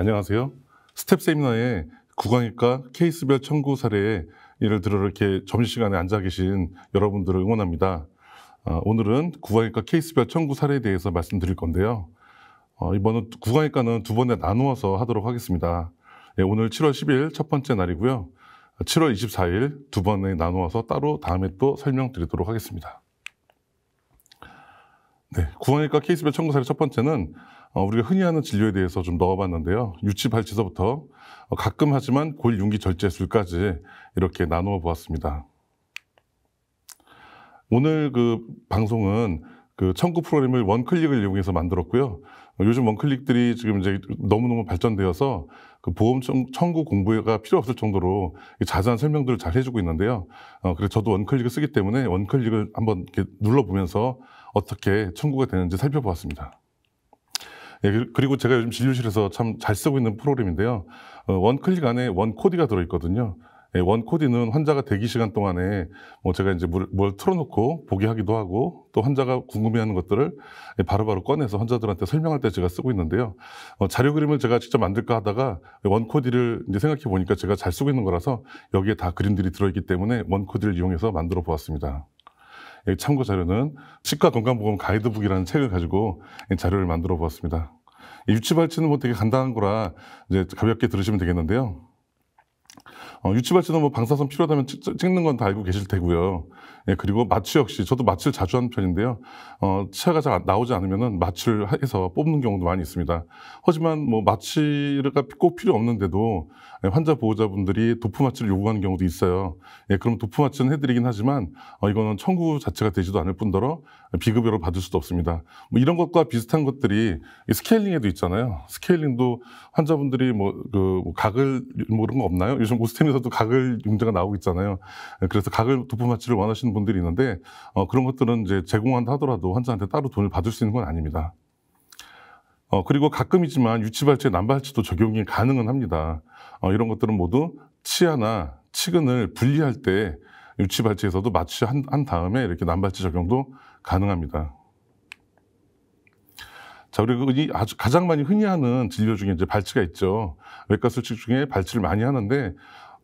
안녕하세요. 스텝 세미나에 구강외과 케이스별 청구 사례에 예를 들어 이렇게 점심시간에 앉아 계신 여러분들을 응원합니다. 아, 오늘은 구강외과 케이스별 청구 사례에 대해서 말씀드릴 건데요. 어, 이번은 구강외과는두 번에 나누어서 하도록 하겠습니다. 예, 오늘 7월 10일 첫 번째 날이고요. 7월 24일 두 번에 나누어서 따로 다음에 또 설명드리도록 하겠습니다. 네, 구원일과 케이스별 청구사례 첫 번째는 어, 우리가 흔히 하는 진료에 대해서 좀 넣어봤는데요. 유치 발치서부터 어, 가끔 하지만 골 융기 절제술까지 이렇게 나누어 보았습니다. 오늘 그 방송은 그 청구 프로그램을 원클릭을 이용해서 만들었고요. 어, 요즘 원클릭들이 지금 이제 너무너무 발전되어서 그 보험 청구 공부가 필요 없을 정도로 자세한 설명들을 잘 해주고 있는데요. 어, 그래서 저도 원클릭을 쓰기 때문에 원클릭을 한번 이렇게 눌러보면서 어떻게 청구가 되는지 살펴보았습니다. 예, 그, 그리고 제가 요즘 진료실에서 참 잘 쓰고 있는 프로그램인데요. 어, 원 클릭 안에 원 코디가 들어있거든요. 예, 원 코디는 환자가 대기 시간 동안에 뭐 제가 이제 뭘, 뭘 틀어놓고 보게 하기도 하고 또 환자가 궁금해하는 것들을 예, 바로바로 바로 꺼내서 환자들한테 설명할 때 제가 쓰고 있는데요. 어, 자료 그림을 제가 직접 만들까 하다가 원 코디를 이제 생각해 보니까 제가 잘 쓰고 있는 거라서 여기에 다 그림들이 들어있기 때문에 원 코디를 이용해서 만들어 보았습니다. 참고 자료는 치과 건강보험 가이드북이라는 책을 가지고 자료를 만들어 보았습니다. 유치발치는 뭐 되게 간단한 거라 이제 가볍게 들으시면 되겠는데요. 어, 유치발치는 뭐 방사선 필요하다면 찍, 는건 다 알고 계실 테고요. 예, 그리고 마취 역시 저도 마취를 자주 하는 편인데요. 어, 치아가 잘 나오지 않으면은 마취를 해서 뽑는 경우도 많이 있습니다. 하지만 뭐 마취가 꼭 필요 없는데도 네, 환자 보호자분들이 도포마취를 요구하는 경우도 있어요. 예, 그럼 도포마취는 해드리긴 하지만 어, 이거는 청구 자체가 되지도 않을 뿐더러 비급여로 받을 수도 없습니다. 뭐 이런 것과 비슷한 것들이 스케일링에도 있잖아요. 스케일링도 환자분들이 뭐, 그, 뭐 각을 뭐 그런 거 없나요? 요즘 오스템에서도 각을 용제가 나오고 있잖아요. 예, 그래서 각을 도포마취를 원하시는 분들이 있는데 어, 그런 것들은 이제 제공한다 하더라도 환자한테 따로 돈을 받을 수 있는 건 아닙니다. 어, 그리고 가끔이지만 유치발치에 난발치도 적용이 가능은 합니다. 어, 이런 것들은 모두 치아나 치근을 분리할 때 유치 발치에서도 마취한 한 다음에 이렇게 난발치 적용도 가능합니다. 자, 그리고 이 아주 가장 많이 흔히 하는 진료 중에 이제 발치가 있죠. 외과 수칙 중에 발치를 많이 하는데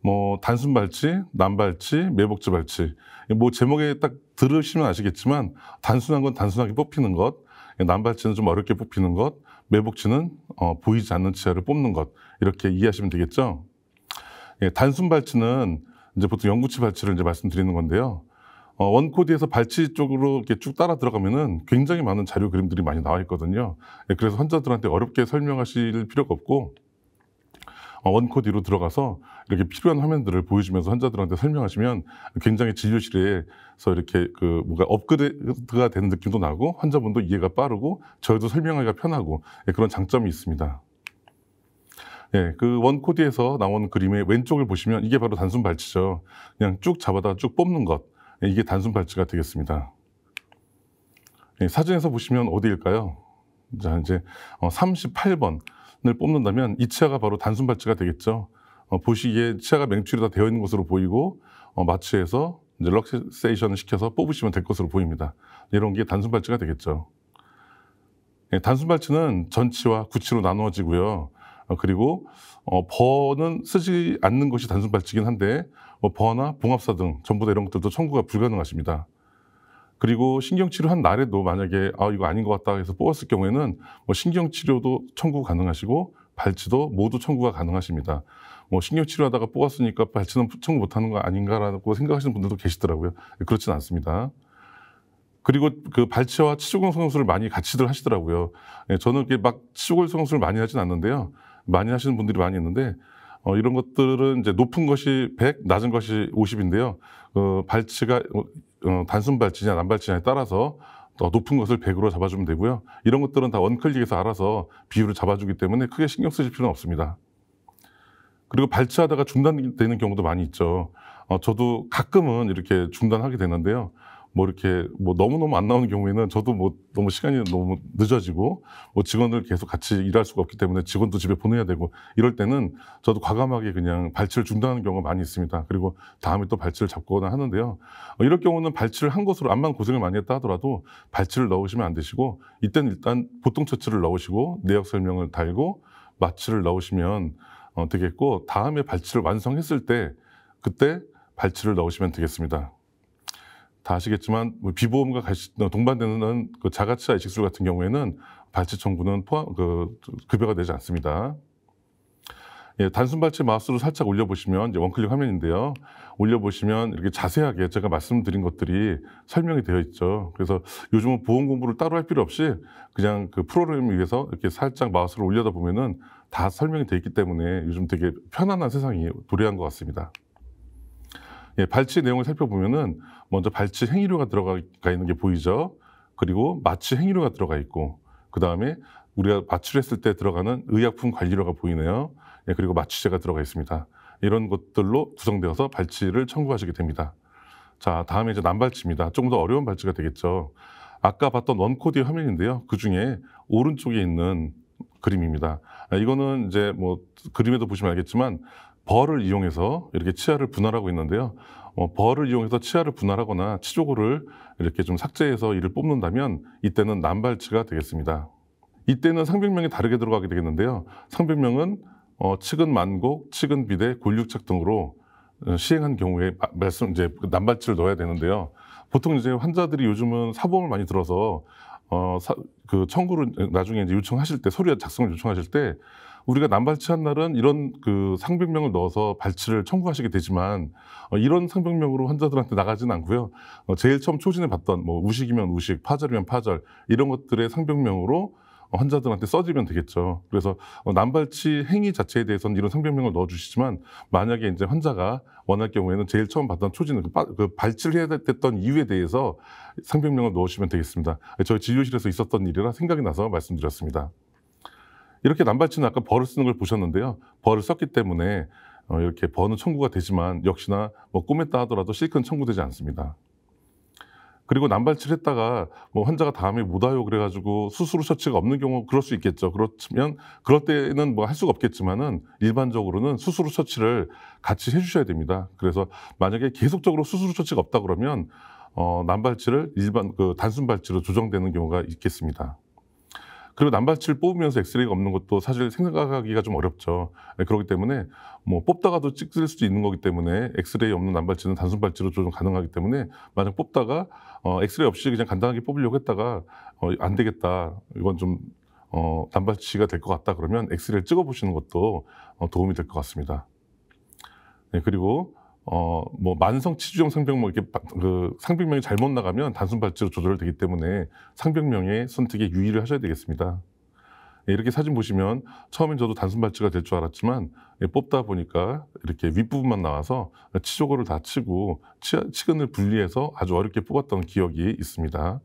뭐 단순 발치, 난발치, 매복지 발치. 뭐 제목에 딱 들으시면 아시겠지만 단순한 건 단순하게 뽑히는 것, 난발치는 좀 어렵게 뽑히는 것, 매복치는 어, 보이지 않는 치아를 뽑는 것 이렇게 이해하시면 되겠죠. 예, 단순 발치는 이제 보통 연구치 발치를 이제 말씀드리는 건데요. 어, 원코디에서 발치 쪽으로 이렇게 쭉 따라 들어가면은 굉장히 많은 자료 그림들이 많이 나와 있거든요. 예, 그래서 환자들한테 어렵게 설명하실 필요가 없고 어, 원코드 로 들어가서 이렇게 필요한 화면들을 보여주면서 환자들한테 설명하시면 굉장히 진료실에서 이렇게 그 뭔가 업그레이드가 되는 느낌도 나고 환자분도 이해가 빠르고 저희도 설명하기가 편하고 예, 그런 장점이 있습니다. 예, 그 원코디에서 나온 그림의 왼쪽을 보시면 이게 바로 단순 발치죠. 그냥 쭉 잡아다 쭉 뽑는 것. 예, 이게 단순 발치가 되겠습니다. 예, 사진에서 보시면 어디일까요? 자, 이제 38번. 어, 뽑는다면 이 치아가 바로 단순 발치가 되겠죠. 어, 보시기에 치아가 맹추로 다 되어 있는 것으로 보이고 어, 마취해서 이제 럭세이션을 시켜서 뽑으시면 될 것으로 보입니다. 이런 게 단순 발치가 되겠죠. 예, 단순 발치는 전치와 구치로 나누어지고요. 어, 그리고 어, 버는 쓰지 않는 것이 단순 발치긴 한데 뭐 버나 봉합사 등 전부 다 이런 것들도 청구가 불가능하십니다. 그리고 신경치료 한 날에도 만약에 아 이거 아닌 것 같다 해서 뽑았을 경우에는 뭐 신경치료도 청구 가능하시고 발치도 모두 청구가 가능하십니다. 뭐 신경치료하다가 뽑았으니까 발치는 청구 못하는 거 아닌가라고 생각하시는 분들도 계시더라고요. 예, 그렇진 않습니다. 그리고 그 발치와 치주골 성형술을 많이 같이들 하시더라고요. 예, 저는 이렇게 막 치주골 성형술을 많이 하진 않는데요. 많이 하시는 분들이 많이 있는데 어, 이런 것들은 이제 높은 것이 100, 낮은 것이 50인데요. 어, 발치가 어, 어, 단순 발진이나 난발진에 따라서 더 높은 것을 100으로 잡아주면 되고요. 이런 것들은 다 원클릭에서 알아서 비율을 잡아주기 때문에 크게 신경 쓰실 필요는 없습니다. 그리고 발치하다가 중단되는 경우도 많이 있죠. 어, 저도 가끔은 이렇게 중단하게 되는데요. 뭐 이렇게 뭐 너무너무 안 나오는 경우에는 저도 뭐 너무 시간이 너무 늦어지고 뭐 직원들 계속 같이 일할 수가 없기 때문에 직원도 집에 보내야 되고 이럴 때는 저도 과감하게 그냥 발치를 중단하는 경우가 많이 있습니다. 그리고 다음에 또 발치를 잡거나 하는데요. 어, 이럴 경우는 발치를 한 것으로 암만 고생을 많이 했다 하더라도 발치를 넣으시면 안 되시고 이때는 일단 보통 처치를 넣으시고 내역 설명을 달고 마취를 넣으시면 어, 되겠고 다음에 발치를 완성했을 때 그때 발치를 넣으시면 되겠습니다. 다 아시겠지만 뭐 비보험과 동반되는 그 자가치아 이식술 같은 경우에는 발치 청구는 포함 그 급여가 되지 않습니다. 예, 단순 발치 마우스로 살짝 올려보시면 이제 원클릭 화면인데요. 올려보시면 이렇게 자세하게 제가 말씀드린 것들이 설명이 되어 있죠. 그래서 요즘은 보험 공부를 따로 할 필요 없이 그냥 그 프로그램 을위해서 이렇게 살짝 마우스를 올려다 보면은 다 설명이 되어 있기 때문에 요즘 되게 편안한 세상이 도래한 것 같습니다. 예, 발치 내용을 살펴보면은 먼저 발치 행위료가 들어가 있는 게 보이죠. 그리고 마취 행위료가 들어가 있고 그 다음에 우리가 마취를 했을 때 들어가는 의약품 관리료가 보이네요. 예, 그리고 마취제가 들어가 있습니다. 이런 것들로 구성되어서 발치를 청구하시게 됩니다. 자, 다음에 이제 난발치입니다. 조금 더 어려운 발치가 되겠죠. 아까 봤던 원코디 화면인데요. 그 중에 오른쪽에 있는 그림입니다. 아, 이거는 이제 뭐 그림에도 보시면 알겠지만 벌을 이용해서 이렇게 치아를 분할하고 있는데요. 어, 벌을 이용해서 치아를 분할하거나 치조골을 이렇게 좀 삭제해서 이를 뽑는다면 이때는 난발치가 되겠습니다. 이때는 상병명이 다르게 들어가게 되겠는데요. 상병명은 어, 측은 만곡, 측은 비대, 골육착 등으로 어, 시행한 경우에 말씀 이제 난발치를 넣어야 되는데요. 보통 이제 환자들이 요즘은 사범을 많이 들어서 어, 사, 그 청구를 나중에 이제 요청하실 때 서류 작성을 요청하실 때 우리가 남발치한 날은 이런 그 상병명을 넣어서 발치를 청구하시게 되지만 어, 이런 상병명으로 환자들한테 나가지는 않고요. 어, 제일 처음 초진에 봤던 뭐 우식이면 우식, 파절이면 파절 이런 것들의 상병명으로 어, 환자들한테 써지면 되겠죠. 그래서 난발치 어, 행위 자체에 대해서는 이런 상병명을 넣어주시지만 만약에 이제 환자가 원할 경우에는 제일 처음 받던 초진을 그, 그 발치를 해야 됐던 이유에 대해서 상병명을 넣으시면 되겠습니다. 저희 진료실에서 있었던 일이라 생각이 나서 말씀드렸습니다. 이렇게 남발치는 아까 벌을 쓰는 걸 보셨는데요. 벌을 썼기 때문에 어, 이렇게 번은 청구가 되지만 역시나 뭐꿈맸다 하더라도 실컷 청구되지 않습니다. 그리고 난발치를 했다가 뭐 환자가 다음에 못 와요 그래가지고 수술 처치가 없는 경우 그럴 수 있겠죠. 그렇다면 그럴 때는 뭐 할 수가 없겠지만은 일반적으로는 수술 처치를 같이 해주셔야 됩니다. 그래서 만약에 계속적으로 수술 처치가 없다 그러면 어 난발치를 일반 그 단순 발치로 조정되는 경우가 있겠습니다. 그리고 남발치를 뽑으면서 엑스레이가 없는 것도 사실 생각하기가 좀 어렵죠. 네, 그렇기 때문에 뭐 뽑다가도 찍을 수도 있는 거기 때문에 엑스레이 없는 남발치는 단순 발치로 조정 가능하기 때문에 만약 뽑다가 어, 엑스레이 없이 그냥 간단하게 뽑으려고 했다가 어, 안 되겠다. 이건 좀 어, 단발치가 될 것 같다 그러면 엑스레이를 찍어 보시는 것도 어, 도움이 될 것 같습니다. 네, 그리고 어, 뭐 만성 치주형 상병뭐 이렇게 그 상병명이 잘못 나가면 단순 발치로 조절되기 때문에 상병명의 선택에 유의를 하셔야 되겠습니다. 예, 이렇게 사진 보시면 처음엔 저도 단순 발치가 될 줄 알았지만 예, 뽑다 보니까 이렇게 윗부분만 나와서 치조골을 다 치고 치, 치근을 분리해서 아주 어렵게 뽑았던 기억이 있습니다.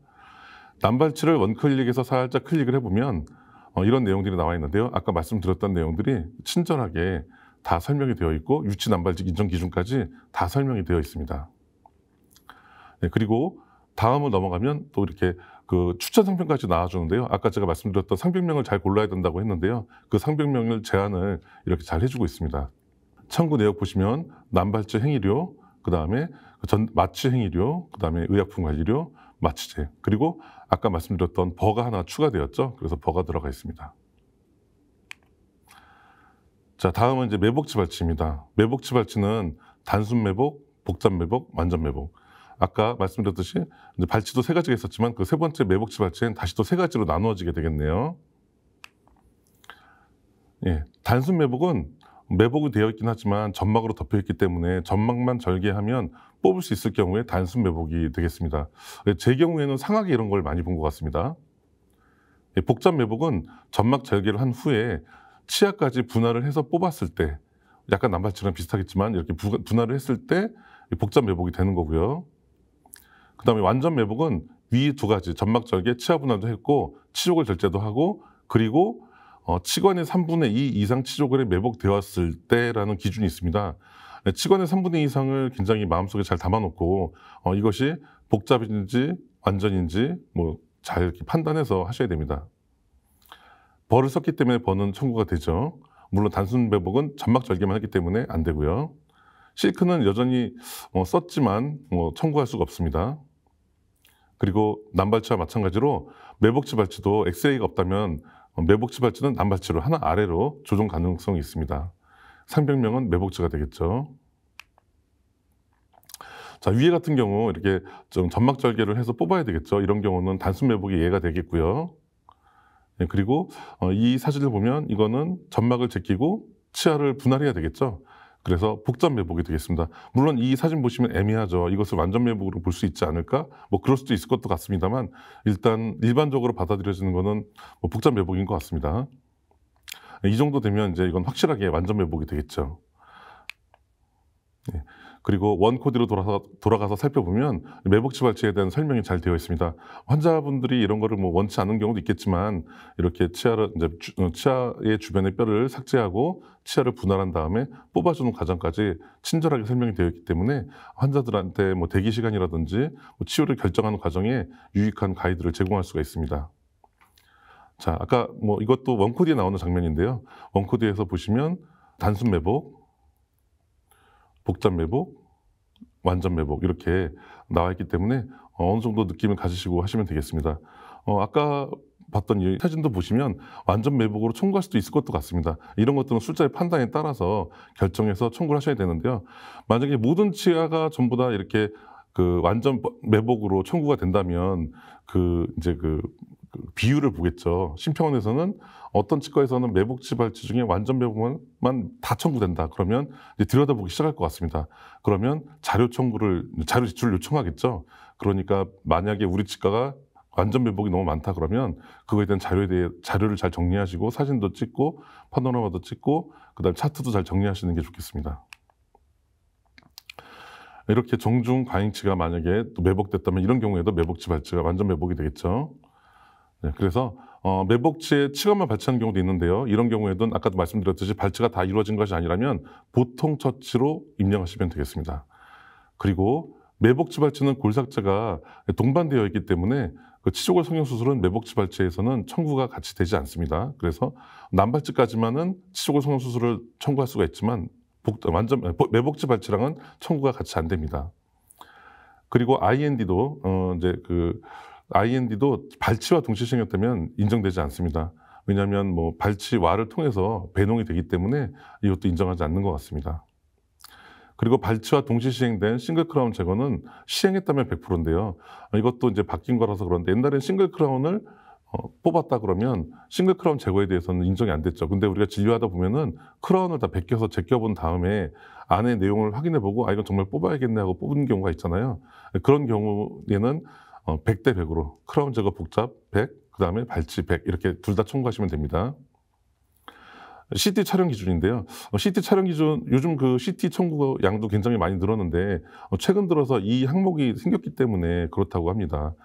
남발치를 원클릭에서 살짝 클릭을 해보면 어, 이런 내용들이 나와 있는데요. 아까 말씀드렸던 내용들이 친절하게 다 설명이 되어 있고 유치 난발직 인정 기준까지 다 설명이 되어 있습니다. 네, 그리고 다음으로 넘어가면 또 이렇게 그 추천 상병까지 나와주는데요. 아까 제가 말씀드렸던 상병명을 잘 골라야 된다고 했는데요. 그 상병명을 제안을 이렇게 잘 해주고 있습니다. 청구 내역 보시면 난발제 행위료, 그 다음에 전 마취 행위료, 그 다음에 의약품 관리료, 마취제, 그리고 아까 말씀드렸던 버가 하나 추가되었죠. 그래서 버가 들어가 있습니다. 자, 다음은 이제 매복치 발치입니다. 매복치 발치는 단순 매복, 복잡 매복, 완전 매복. 아까 말씀드렸듯이 이제 발치도 세 가지가 있었지만 그 세 번째 매복치 발치는 다시 또 세 가지로 나누어지게 되겠네요. 예, 단순 매복은 매복이 되어 있긴 하지만 점막으로 덮여 있기 때문에 점막만 절개하면 뽑을 수 있을 경우에 단순 매복이 되겠습니다. 예, 제 경우에는 상하게 이런 걸 많이 본 것 같습니다. 예, 복잡 매복은 점막 절개를 한 후에 치아까지 분할을 해서 뽑았을 때 약간 남발치랑 비슷하겠지만 이렇게 분할을 했을 때 복잡 매복이 되는 거고요. 그 다음에 완전 매복은 위 두 가지 점막절개 치아 분할도 했고 치조골 절제도 하고 그리고 어, 치관의 3분의 2 이상 치조골에 매복되었을 때라는 기준이 있습니다. 네, 치관의 3분의 2 이상을 굉장히 마음속에 잘 담아놓고 어, 이것이 복잡인지 완전인지 뭐잘 판단해서 하셔야 됩니다. 벌을 썼기 때문에 벌은 청구가 되죠. 물론 단순 배복은 점막 절개만 했기 때문에 안 되고요. 실크는 여전히 어, 썼지만 어, 청구할 수가 없습니다. 그리고 남발치와 마찬가지로 매복치 발치도 XA가 없다면 매복치 발치는 남발치로 하나 아래로 조정 가능성이 있습니다. 상병명은 매복치가 되겠죠. 자 위에 같은 경우 이렇게 좀 점막 절개를 해서 뽑아야 되겠죠. 이런 경우는 단순 매복이 예가 되겠고요. 네, 그리고 어, 이 사진을 보면 이거는 점막을 제끼고 치아를 분할해야 되겠죠. 그래서 복잡 매복이 되겠습니다. 물론 이 사진 보시면 애매하죠. 이것을 완전 매복으로 볼 수 있지 않을까? 뭐 그럴 수도 있을 것도 같습니다만 일단 일반적으로 받아들여지는 거는 뭐 복잡 매복인 것 같습니다. 이 정도 되면 이제 이건 확실하게 완전 매복이 되겠죠. 네. 그리고 원 코드로 돌아서, 돌아가서 살펴보면 매복치 발치에 대한 설명이 잘 되어 있습니다. 환자분들이 이런 거를 뭐 원치 않는 경우도 있겠지만 이렇게 치아를 이제 어, 치아의 주변의 뼈를 삭제하고 치아를 분할한 다음에 뽑아주는 과정까지 친절하게 설명이 되어 있기 때문에 환자들한테 뭐 대기 시간이라든지 뭐 치료를 결정하는 과정에 유익한 가이드를 제공할 수가 있습니다. 자, 아까 뭐 이것도 원코드에 나오는 장면인데요. 원코드에서 보시면 단순 매복, 복잡 매복, 완전 매복 이렇게 나와 있기 때문에 어, 어느 정도 느낌을 가지시고 하시면 되겠습니다. 어, 아까 봤던 이 사진도 보시면 완전 매복으로 청구할 수도 있을 것도 같습니다. 이런 것들은 숫자의 판단에 따라서 결정해서 청구를 하셔야 되는데요. 만약에 모든 치아가 전부 다 이렇게 그 완전 매복으로 청구가 된다면 그 이제 그 비율을 보겠죠. 심평원에서는 어떤 치과에서는 매복치 발치 중에 완전 매복만 다 청구된다. 그러면 들여다보기 시작할 것 같습니다. 그러면 자료 청구를 자료 제출 요청하겠죠. 그러니까 만약에 우리 치과가 완전 매복이 너무 많다 그러면 그거에 대한 자료에 대해 자료를 잘 정리하시고 사진도 찍고 파노라마도 찍고 그다음 차트도 잘 정리하시는 게 좋겠습니다. 이렇게 종중 과잉치가 만약에 또 매복됐다면 이런 경우에도 매복치 발치가 완전 매복이 되겠죠. 네, 그래서 어, 매복치에 치관만 발치하는 경우도 있는데요. 이런 경우에도 아까도 말씀드렸듯이 발치가 다 이루어진 것이 아니라면 보통 처치로 입명하시면 되겠습니다. 그리고 매복치 발치는 골삭제가 동반되어 있기 때문에 그 치조골 성형수술은 매복치 발치에서는 청구가 같이 되지 않습니다. 그래서 남발치까지만은 치조골 성형수술을 청구할 수가 있지만 복, 완전 매복치 발치랑은 청구가 같이 안 됩니다. 그리고 IND도 어, 이제 그 IND도 발치와 동시 시행다면 인정되지 않습니다. 왜냐하면 뭐 발치와를 통해서 배농이 되기 때문에 이것도 인정하지 않는 것 같습니다. 그리고 발치와 동시 시행된 싱글 크라운 제거는 시행했다면 100%인데요. 이것도 이제 바뀐 거라서 그런데 옛날엔 싱글 크라운을 어, 뽑았다 그러면 싱글 크라운 제거에 대해서는 인정이 안 됐죠. 근데 우리가 진료하다 보면은 크라운을 다 벗겨서 제껴본 다음에 안에 내용을 확인해보고 아 이건 정말 뽑아야겠네 하고 뽑은 경우가 있잖아요. 그런 경우에는 어, 100대 100으로 크라운 제거 복잡 100, 그 다음에 발치 100 이렇게 둘 다 청구하시면 됩니다. CT 촬영 기준인데요. CT 어, 촬영 기준, 요즘 그 CT 청구 양도 굉장히 많이 늘었는데, 어, 최근 들어서 이 항목이 생겼기 때문에 그렇다고 합니다.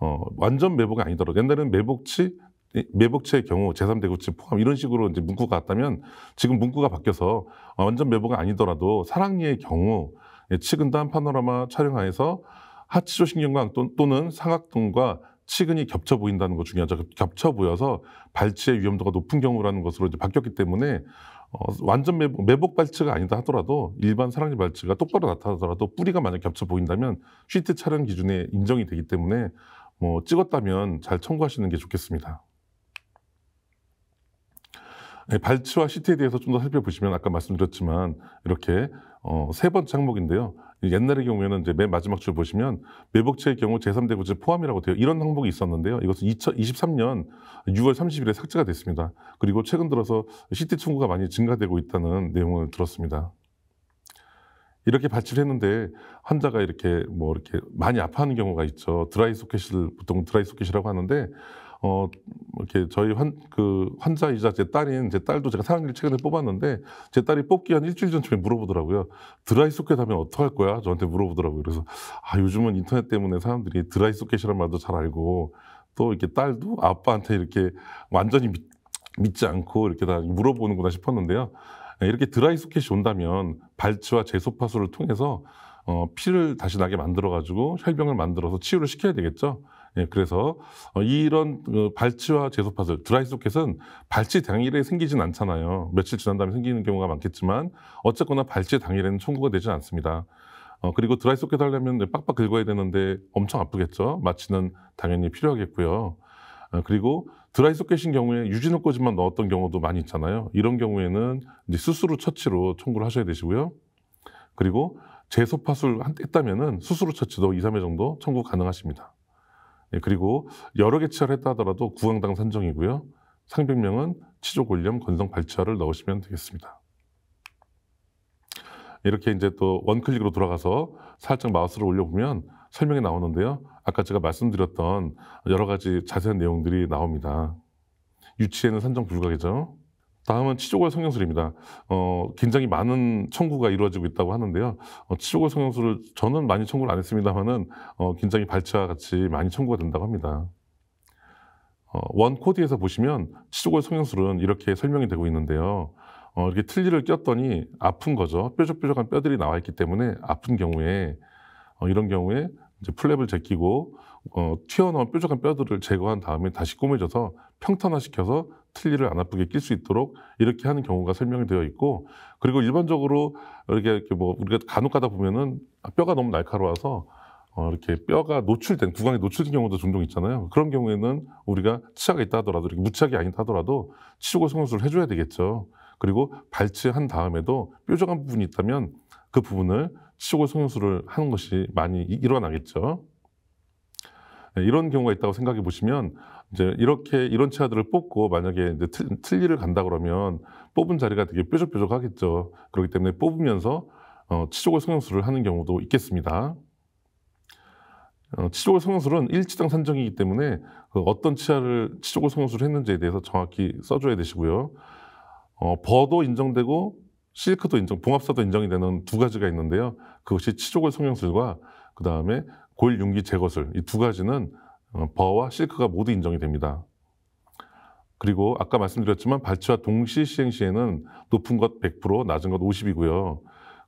어, 완전 매복이 아니더라도, 옛날에는 매복치, 매복체의 경우 제3대구치 포함 이런 식으로 이제 문구가 왔다면 지금 문구가 바뀌어서 어, 완전 매복이 아니더라도 사랑니의 경우 예, 측은단 파노라마 촬영하에서 하치조신경관 또는 상악통과 치근이 겹쳐 보인다는 것 중요하죠. 겹쳐 보여서 발치의 위험도가 높은 경우라는 것으로 이제 바뀌었기 때문에 어, 완전 매복, 매복 발치가 아니다 하더라도 일반 사랑니 발치가 똑바로 나타나더라도 뿌리가 만약 겹쳐 보인다면 슈트 촬영 기준에 인정이 되기 때문에 뭐 찍었다면 잘 청구하시는 게 좋겠습니다. 네, 발치와 시트에 대해서 좀 더 살펴보시면 아까 말씀드렸지만 이렇게 어, 세 번째 항목인데요. 옛날의 경우에는 이제 맨 마지막 줄 보시면 매복체의 경우 제3대 구제 포함이라고 돼요. 이런 항목이 있었는데요. 이것은 2023년 6월 30일에 삭제가 됐습니다. 그리고 최근 들어서 시티 청구가 많이 증가되고 있다는 내용을 들었습니다. 이렇게 발치했는데 환자가 이렇게 뭐 이렇게 많이 아파하는 경우가 있죠. 드라이 소켓을 보통 드라이 소켓이라고 하는데 어 이렇게 저희 환 그 환자이자 제 딸인 제 딸도 제가 사랑니를 최근에 뽑았는데 제 딸이 뽑기 한 일주일 전쯤에 물어보더라고요. 드라이 소켓 하면 어떡할 거야? 저한테 물어보더라고요. 그래서 아 요즘은 인터넷 때문에 사람들이 드라이 소켓이란 말도 잘 알고 또 이렇게 딸도 아빠한테 이렇게 완전히 믿, 믿지 않고 이렇게 다 물어보는구나 싶었는데요. 네, 이렇게 드라이 소켓이 온다면 발치와 제소파수를 통해서 어, 피를 다시 나게 만들어가지고 혈병을 만들어서 치유를 시켜야 되겠죠. 예, 그래서 어, 이런 어, 발치와 제소파설, 드라이소켓은 발치 당일에 생기진 않잖아요. 며칠 지난 다음에 생기는 경우가 많겠지만 어쨌거나 발치 당일에는 청구가 되지 않습니다. 어, 그리고 드라이소켓 하려면 빡빡 긁어야 되는데 엄청 아프겠죠. 마취는 당연히 필요하겠고요. 어, 그리고 드라이소켓인 경우에 유진호 꽂지만 넣었던 경우도 많이 있잖아요. 이런 경우에는 이제 수술로 처치로 청구를 하셔야 되시고요. 그리고 재소파술 했다면수술로 처치도 2, 3회 정도 청구 가능하십니다. 예, 그리고 여러 개치를 했다 하더라도 구강당 산정이고요. 상백명은 치조골염, 건성 발치화를 넣으시면 되겠습니다. 이렇게 이제 또 원클릭으로 돌아가서 살짝 마우스를 올려보면 설명이 나오는데요. 아까 제가 말씀드렸던 여러 가지 자세한 내용들이 나옵니다. 유치에는 산정 불가겠죠. 다음은 치조골 성형술입니다. 어, 굉장히 많은 청구가 이루어지고 있다고 하는데요. 어, 치조골 성형술을 저는 많이 청구를 안 했습니다만은 어, 굉장히 발치와 같이 많이 청구가 된다고 합니다. 어, 원 코드에서 보시면 치조골 성형술은 이렇게 설명이 되고 있는데요. 어, 이렇게 틀니를 꼈더니 아픈 거죠. 뾰족뾰족한 뼈들이 나와 있기 때문에 아픈 경우에 어, 이런 경우에 이제 플랩을 제끼고 어, 튀어나온 뾰족한 뼈들을 제거한 다음에 다시 꾸며져서 평탄화시켜서 틀니를 안 아프게 낄 수 있도록 이렇게 하는 경우가 설명이 되어 있고 그리고 일반적으로 이렇게, 이렇게 뭐 우리가 간혹 가다 보면은 아, 뼈가 너무 날카로워서 어, 이렇게 뼈가 노출된 구강에 노출된 경우도 종종 있잖아요. 그런 경우에는 우리가 치아가 있다 하더라도 이렇게 무치약이 아니다 하더라도 치우고 성형술을 해줘야 되겠죠. 그리고 발치한 다음에도 뾰족한 부분이 있다면 그 부분을 치우고 성형술을 하는 것이 많이 일어나겠죠. 네, 이런 경우가 있다고 생각해 보시면 이제 이렇게 이런 치아들을 뽑고 만약에 이제 틀, 틀니를 간다 그러면 뽑은 자리가 되게 뾰족뾰족하겠죠. 그렇기 때문에 뽑으면서 어, 치조골 성형술을 하는 경우도 있겠습니다. 어, 치조골 성형술은 일치당 산정이기 때문에 그 어떤 치아를 치조골 성형술을 했는지에 대해서 정확히 써줘야 되시고요. 어, 버도 인정되고 실크도 인정, 봉합사도 인정이 되는 두 가지가 있는데요. 그것이 치조골 성형술과 그 다음에 골 융기 제거술 이 두 가지는 어, 버와 실크가 모두 인정이 됩니다. 그리고 아까 말씀드렸지만 발치와 동시 시행 시에는 높은 것 100%, 낮은 것 50이고요.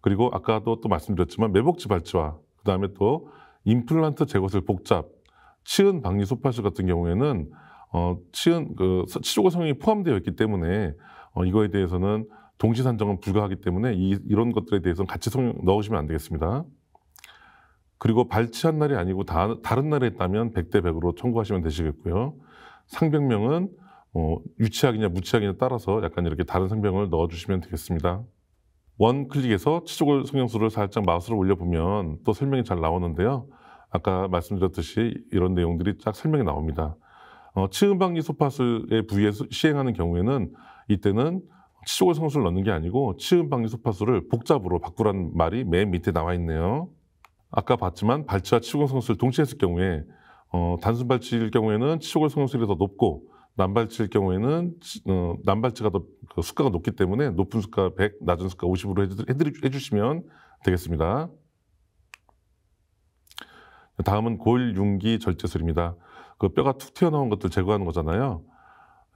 그리고 아까도 또 말씀드렸지만 매복지 발치와 그 다음에 또 임플란트 제거술 복잡, 치은 박리 소파실 같은 경우에는 어, 치은 그 치료 성이 형 포함되어 있기 때문에 어, 이거에 대해서는 동시 산정은 불가하기 때문에 이, 이런 것들에 대해서는 같이 성, 넣으시면 안 되겠습니다. 그리고 발치한 날이 아니고 다, 다른 날에 있다면 100대 100으로 청구하시면 되시겠고요. 상병명은 어, 유치하기냐 무치하기냐 따라서 약간 이렇게 다른 상병을 넣어주시면 되겠습니다. 원 클릭에서 치조골 성형수를 살짝 마우스로 올려보면 또 설명이 잘 나오는데요. 아까 말씀드렸듯이 이런 내용들이 쫙 설명이 나옵니다. 어, 치음방지 소파수의 부위에 시행하는 경우에는 이때는 치조골 성형수를 넣는 게 아니고 치음방지 소파수를 복잡으로 바꾸라는 말이 맨 밑에 나와 있네요. 아까 봤지만 발치와 치골 성수술 동시에 했을 경우에 어, 단순 발치일 경우에는 치골 성수술이더 높고 난발치일 경우에는 어, 난발치가 더그 수가가 높기 때문에 높은 수가 100, 낮은 수가 50으로 해드리, 해주시면 되겠습니다. 다음은 골융기 절제술입니다. 그 뼈가 툭 튀어나온 것들 제거하는 거잖아요.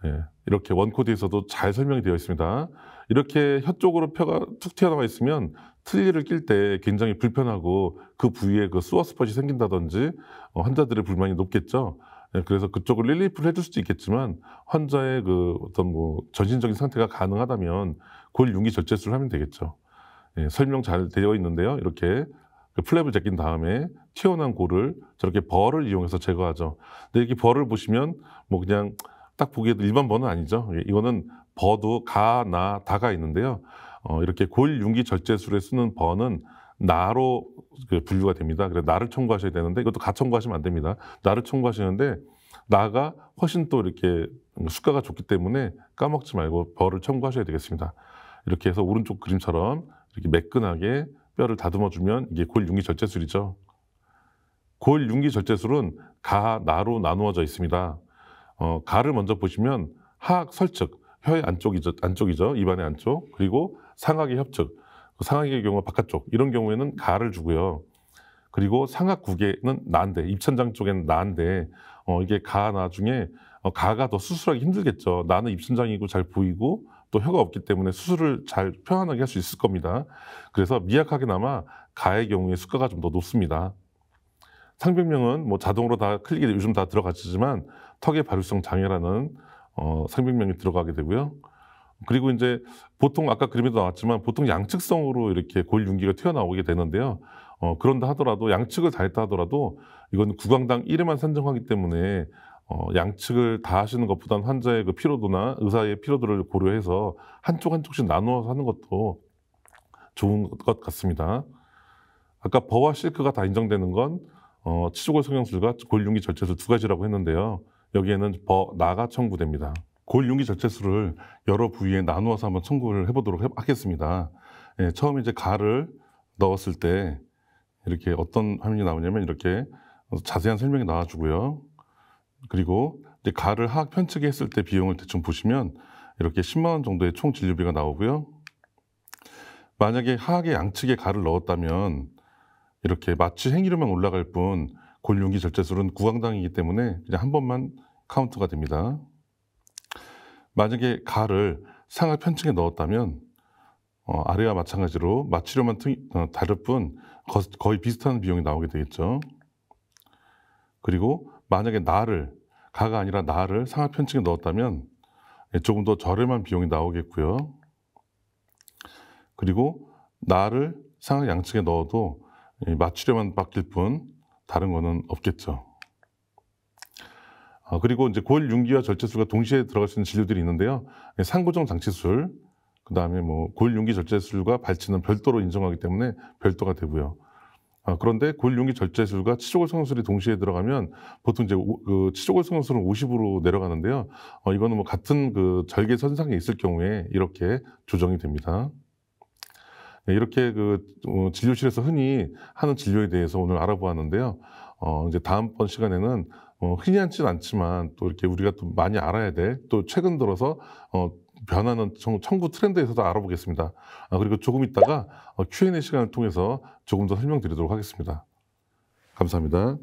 예, 이렇게 원코드에서도 잘 설명이 되어 있습니다. 이렇게 혀 쪽으로 뼈가 툭 튀어나와 있으면 슬리를 낄 때 굉장히 불편하고 그 부위에 그 수어 스팟이 생긴다든지 어, 환자들의 불만이 높겠죠. 예, 그래서 그쪽을 릴리프를 해줄 수도 있겠지만 환자의 그 어떤 뭐 전신적인 상태가 가능하다면 골 융기 절제술을 하면 되겠죠. 예, 설명 잘 되어 있는데요. 이렇게 그 플랩을 제낀 다음에 튀어나온 골을 저렇게 벌을 이용해서 제거하죠. 근데 이렇게 벌을 보시면 뭐 그냥 딱 보기에도 일반 벌은 아니죠. 예, 이거는 버도 가, 나, 다가 있는데요. 어, 이렇게 골융기 절제술에 쓰는 번은 나로 그 분류가 됩니다. 그래서 나를 청구하셔야 되는데 이것도 가 청구하시면 안 됩니다. 나를 청구하시는데 나가 훨씬 또 이렇게 수가가 좋기 때문에 까먹지 말고 벌을 청구하셔야 되겠습니다. 이렇게 해서 오른쪽 그림처럼 이렇게 매끈하게 뼈를 다듬어 주면 이게 골융기 절제술이죠. 골융기 절제술은 가, 나로 나누어져 있습니다. 어, 가를 먼저 보시면 하악 설측, 혀의 안쪽이죠, 안쪽이죠. 입안의 안쪽. 그리고 상악의 협측, 그 상악의 경우 바깥쪽 이런 경우에는 가를 주고요. 그리고 상악국에는 나인데 입천장 쪽에는 나인데 어, 이게 가 나중에 어, 가가 더 수술하기 힘들겠죠. 나는 입천장이고 잘 보이고 또 혀가 없기 때문에 수술을 잘 편안하게 할 수 있을 겁니다. 그래서 미약하게나마 가의 경우에 수가가 좀 더 높습니다. 상병명은뭐 자동으로 다 클릭이 요즘 다 들어가지만 지 턱의 발효성 장애라는 어, 상병명이 들어가게 되고요. 그리고 이제 보통 아까 그림에도 나왔지만 보통 양측성으로 이렇게 골윤기가 튀어나오게 되는데요. 어, 그런다 하더라도 양측을 다 했다 하더라도 이건 구강당 1회만 산정하기 때문에 어, 양측을 다 하시는 것보다는 환자의 그 피로도나 의사의 피로도를 고려해서 한쪽 한쪽씩 나누어서 하는 것도 좋은 것 같습니다. 아까 버와 실크가 다 인정되는 건 어, 치조골 성형술과 골융기 절제술 두 가지라고 했는데요. 여기에는 버 나가 청구됩니다. 골용기 절제술을 여러 부위에 나누어서 한번 청구를 해보도록 하겠습니다. 예, 처음에 이제 가를 넣었을 때 이렇게 어떤 화면이 나오냐면 이렇게 자세한 설명이 나와주고요. 그리고 이제 가를 하악 편측에 했을 때 비용을 대충 보시면 이렇게 10만 원 정도의 총 진료비가 나오고요. 만약에 하악의 양측에 가를 넣었다면 이렇게 마취 행위로만 올라갈 뿐 골융기 절제술은 구강당이기 때문에 그냥 한 번만 카운트가 됩니다. 만약에 가를 상하 편층에 넣었다면 어, 아래와 마찬가지로 마취료만 특, 어, 다를 뿐 거, 거의 비슷한 비용이 나오게 되겠죠. 그리고 만약에 나를 가가 아니라 나를 상하 편층에 넣었다면 예, 조금 더 저렴한 비용이 나오겠고요. 그리고 나를 상하 양측에 넣어도 마취료만 바뀔 뿐 다른 거는 없겠죠. 어, 그리고 이제 골 융기와 절제술과 동시에 들어갈 수 있는 진료들이 있는데요. 예, 상고정 장치술, 그 다음에 뭐 골 융기 절제술과 발치는 별도로 인정하기 때문에 별도가 되고요. 아, 그런데 골 융기 절제술과 치조골 성형술이 동시에 들어가면 보통 이제 그 치조골 성형술은 50으로 내려가는데요. 어, 이거는 뭐 같은 그 절개 선상에 있을 경우에 이렇게 조정이 됩니다. 네, 이렇게 그 어, 진료실에서 흔히 하는 진료에 대해서 오늘 알아보았는데요. 어, 이제 다음번 시간에는 어, 흔히 않진 않지만 또 이렇게 우리가 또 많이 알아야 돼또 최근 들어서 어, 변하는 청구 트렌드에서도 알아보겠습니다. 아, 그리고 조금 있다가 어, Q&A 시간을 통해서 조금 더 설명드리도록 하겠습니다. 감사합니다.